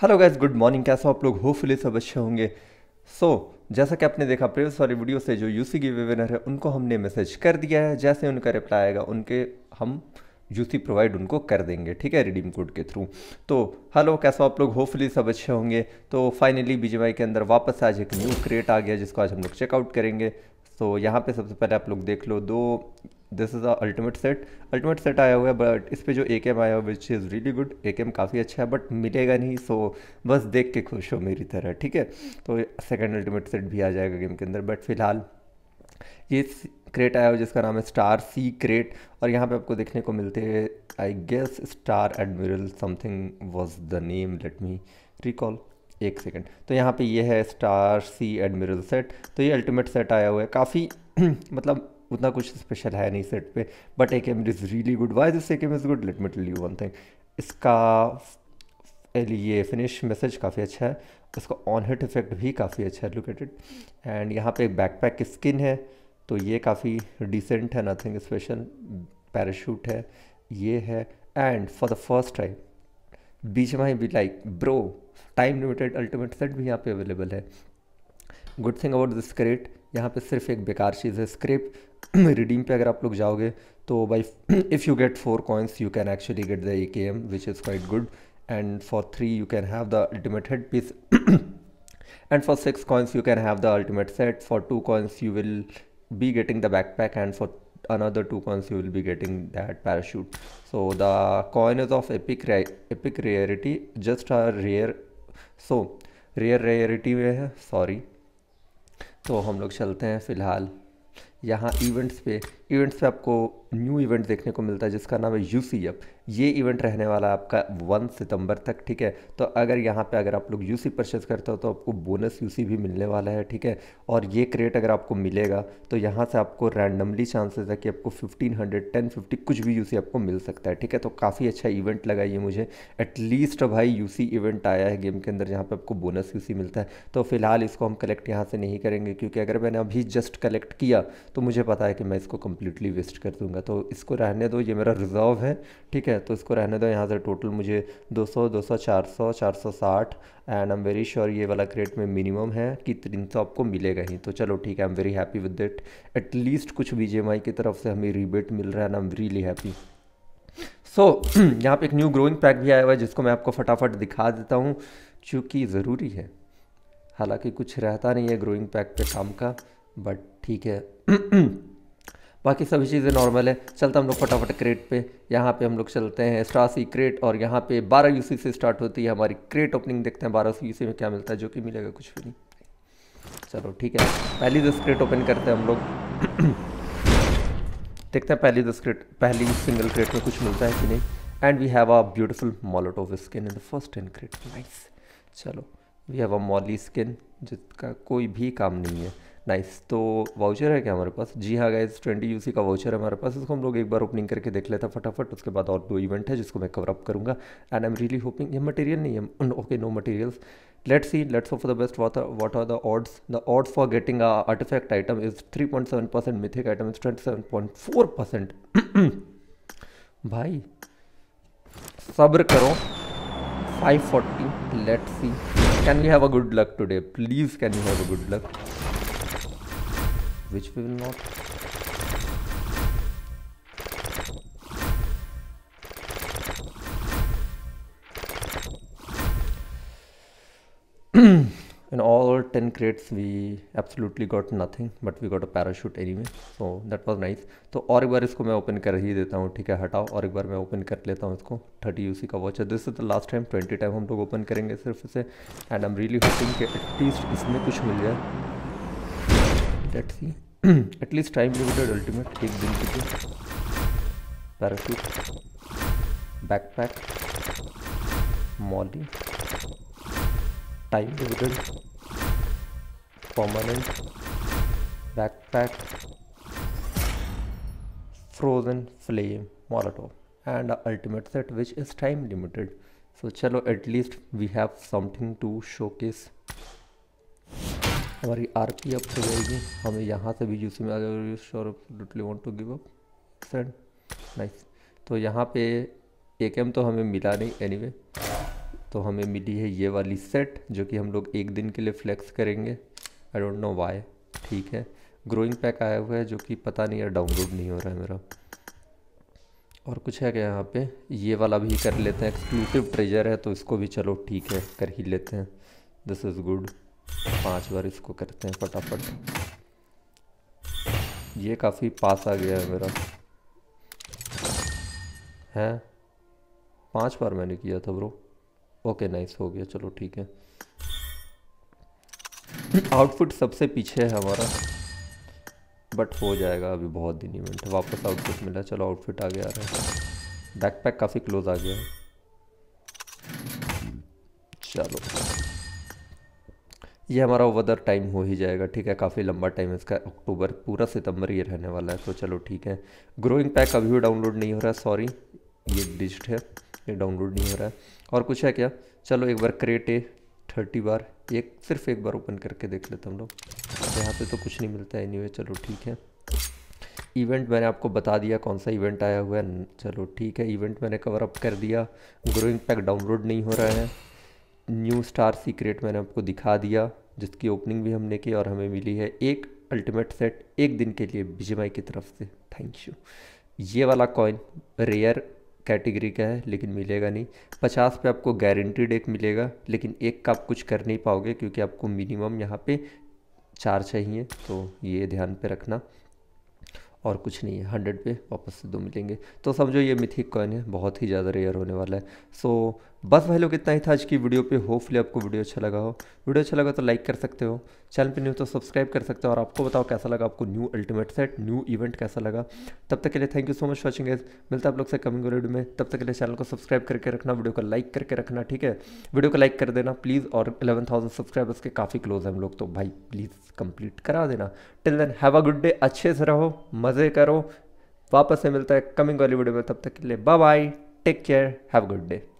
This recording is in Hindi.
हेलो गैस गुड मॉर्निंग कैसे हो आप लोग होपफुली सब अच्छे होंगे सो so, जैसा कि आपने देखा प्रीवियस वाली वीडियो से जो यूसी की विनर है उनको हमने मैसेज कर दिया है जैसे उनका रिप्लाई आएगा उनके हम यूसी प्रोवाइड उनको कर देंगे ठीक है रिडीम कोड के थ्रू तो हेलो कैसे हो आप लोग होपफुली सब अच्छे होंगे तो फाइनली बीजेवाई के अंदर वापस आज एक न्यू क्रिएट आ गया जिसको आज हम लोग चेकआउट करेंगे तो यहाँ पर सबसे पहले आप लोग देख लो दो this is the ultimate set ultimate set आया हुआ है बट इस पर जो ए केम आया हुआ which is really good A K M काफ़ी अच्छा है बट मिलेगा नहीं सो बस देख के खुश हो मेरी तरह ठीक है तो सेकेंड अल्टीमेट सेट भी आ जाएगा गेम के अंदर बट फिलहाल ये क्रेट आया हुआ जिसका नाम है स्टार सी क्रेट और यहाँ पे आपको देखने को मिलते हैं I guess star admiral something was the name let me recall एक सेकेंड तो यहाँ पे ये है स्टार सी एडमिरल सेट तो ये अल्टीमेट सेट आया हुआ है काफ़ी मतलब उतना कुछ स्पेशल तो है नहीं सेट पे but A K M is really good why this A K M is good let me tell you one thing इसका ये फिनिश मैसेज काफ़ी अच्छा है इसका ऑन हिट इफेक्ट भी काफ़ी अच्छा है लोकेटेड एंड यहाँ पे बैक पैक की स्किन है तो ये काफ़ी डिसेंट है नथिंग स्पेशल पैराशूट है ये है and for the first time बीच में भी like bro time limited ultimate set भी यहाँ पे अवेलेबल है good thing about this crate यहाँ पे सिर्फ एक बेकार चीज़ है स्क्रिप्ट रिडीम पे अगर आप लोग जाओगे तो by if you get four coins you can actually get the A K M which is quite good and for three you can have the ultimate head piece and for six coins you can have the ultimate set for two coins you will be getting the backpack and for another two coins you will be getting that parachute so the coin is of epic epic rarity just are rare so rare rarity में है सॉरी तो हम लोग चलते हैं फ़िलहाल यहाँ इवेंट्स पे इवेंट्स से आपको न्यू इवेंट देखने को मिलता है जिसका नाम है यू सी एफ ये इवेंट रहने वाला है आपका वन सितंबर तक ठीक है तो अगर यहाँ पे अगर आप लोग यू सी परचेज करते हो तो आपको बोनस यू सी भी मिलने वाला है ठीक है और ये क्रेट अगर आपको मिलेगा तो यहाँ से आपको रैंडमली चांसेस है कि आपको फिफ्टीन हंड्रेड टेन फिफ्टी कुछ भी यू सी आपको मिल सकता है ठीक है तो काफ़ी अच्छा इवेंट लगा ये मुझे एटलीस्ट भाई यू सी इवेंट आया है गेम के अंदर जहाँ पर आपको बोनस यू सी मिलता है तो फिलहाल इसको हम कलेक्ट यहाँ से नहीं करेंगे क्योंकि अगर मैंने अभी जस्ट कलेक्ट किया तो मुझे पता है कि मैं इसको कम्प्लीटली वेस्ट कर दूंगा तो इसको रहने दो ये मेरा रिजर्व है ठीक है तो इसको रहने दो यहाँ से टोटल मुझे 200 200 400 460 and I am very sure ये वाला क्रेट में मिनिमम है कि तीन सौ आपको मिलेगा ही तो चलो ठीक है I am very happy with that at least कुछ बी की तरफ से हमें रिबेट मिल रहा है ना I am really happy so यहाँ पर एक न्यू ग्रोइंग पैक भी आया हुआ है जिसको मैं आपको फटाफट दिखा देता हूँ चूँकि ज़रूरी है हालांकि कुछ रहता नहीं है ग्रोइंग पैक पे काम का बट ठीक है बाकी सभी चीज़ें नॉर्मल है चलता हम लोग फटाफट क्रेट पे यहाँ पे हम लोग चलते हैं स्टासी क्रेट और यहाँ पे 12 यूसी से स्टार्ट होती है हमारी क्रेट ओपनिंग देखते हैं 12 यूसी में क्या मिलता है जो कि मिलेगा कुछ भी नहीं चलो ठीक है पहली दस क्रेट ओपन करते हैं हम लोग देखते हैं पहली दस क्रेट पहली सिंगल क्रेट में कुछ मिलता है कि नहीं and we have a beautiful of skin in the first and crate nice चलो we have a molly skin जिसका कोई भी काम नहीं है नाइस तो वाउचर है क्या हमारे पास जी हाँ गाइज ट्वेंटी यू का वाउचर है हमारे पास इसको हम लोग एक बार ओपनिंग करके देख लेते हैं फटाफट उसके बाद और दो इवेंट है जिसको मैं कवरअप करूँगा and I am really hoping ये मटेरियल नहीं है okay no materials best what what are the the the what for getting a the item is three point seven percent mythic item is twenty seven point four percent भाई सब्र करो five forty let's see can you have a good luck today please can you have a good luck which we will not in all 10 crates we absolutely got nothing but we got a parachute anyway so that was nice तो और एक बार इसको मैं ओपन कर ही देता हूँ ठीक है हटाओ और एक बार मैं ओपन कर लेता हूँ इसको थर्टी यू का वॉच है this is the last time twenty time हम लोग ओपन करेंगे सिर्फ इसे and I am really hoping कि एटलीस्ट इसमें कुछ मिल जाए let's see at least time limited ultimate take parachute backpack molly time limited permanent backpack frozen flame molotov and ultimate set which is time limited so chalo at least we have something to showcase हमारी आर पी अप हो जाएगी हमें यहाँ से भी यूसी में आ जाएगी sure totally want to give up excellent nice तो यहाँ पे एक एम तो हमें मिला नहीं एनी anyway, तो हमें मिली है ये वाली सेट जो कि हम लोग एक दिन के लिए फ्लैक्स करेंगे आई डोंट नो वाई ठीक है ग्रोइंग पैक आया हुआ है जो कि पता नहीं है डाउनलोड नहीं हो रहा है मेरा और कुछ है क्या यहाँ पे ये वाला भी कर लेते हैं एक्सक्लूसिव ट्रेजर है तो इसको भी चलो ठीक है कर ही लेते हैं दिस इज़ गुड पांच बार इसको करते हैं फटाफट ये काफ़ी पास आ गया है मेरा है पांच बार मैंने किया था ब्रो ओके नाइस हो गया चलो ठीक है आउटफिट सबसे पीछे है हमारा बट हो जाएगा अभी बहुत दिन इवेंट वापस आउटफिट मिला चलो आउटफिट आ गया है बैकपैक काफ़ी क्लोज आ गया है चलो ये हमारा ओवर टाइम हो ही जाएगा ठीक है काफ़ी लंबा टाइम है इसका अक्टूबर पूरा सितंबर ये रहने वाला है तो चलो ठीक है ग्रोइंग पैक अभी भी डाउनलोड नहीं हो रहा सॉरी ये डिजिट है ये डाउनलोड नहीं हो रहा है और कुछ है क्या चलो एक बार क्रेट ए थर्टी बार एक सिर्फ एक बार ओपन करके देख लेते हम लोग यहाँ पे तो कुछ नहीं मिलता है एनीवे चलो ठीक है इवेंट मैंने आपको बता दिया कौन सा इवेंट आया हुआ है चलो ठीक है इवेंट मैंने कवर अप कर दिया ग्रोइंग पैक डाउनलोड नहीं हो रहा है न्यू स्टार सीक्रेट मैंने आपको दिखा दिया जिसकी ओपनिंग भी हमने की और हमें मिली है एक अल्टीमेट सेट एक दिन के लिए बीजेमाई की तरफ से थैंक यू ये वाला कॉइन रेयर कैटेगरी का है लेकिन मिलेगा नहीं पचास पे आपको गारंटीड एक मिलेगा लेकिन एक का आप कुछ कर नहीं पाओगे क्योंकि आपको मिनिमम यहाँ पे चार चाहिए तो ये ध्यान पे रखना और कुछ नहीं है हंड्रेड पे वापस से दो मिलेंगे तो समझो ये मिथिक कॉइन है बहुत ही ज़्यादा रेयर होने वाला है सो so, बस भाई लोग इतना ही था आज की वीडियो पे होपफुली आपको वीडियो अच्छा लगा हो वीडियो अच्छा लगा तो लाइक कर सकते हो चैनल पे न्यू तो सब्सक्राइब कर सकते हो और आपको बताओ कैसा लगा आपको new ultimate set new event कैसा लगा तब तक के लिए thank you so much watching is मिलता आप लोग से कमिंग वीडियो में तब तक के लिए चैनल को सब्सक्राइब करके रखना वीडियो को लाइक करके रखना ठीक है वीडियो को लाइक कर देना प्लीज़ और इलेवन थाउजेंड सब्सक्राइबर्स के काफ़ी क्लोज है हम लोग तो भाई प्लीज़ कंप्लीट करा देना till then have a good day अच्छे से रहो मज़े करो वापस से मिलता है कमिंग वाली वीडियो में तब तक के लिए bye bye take care have a good day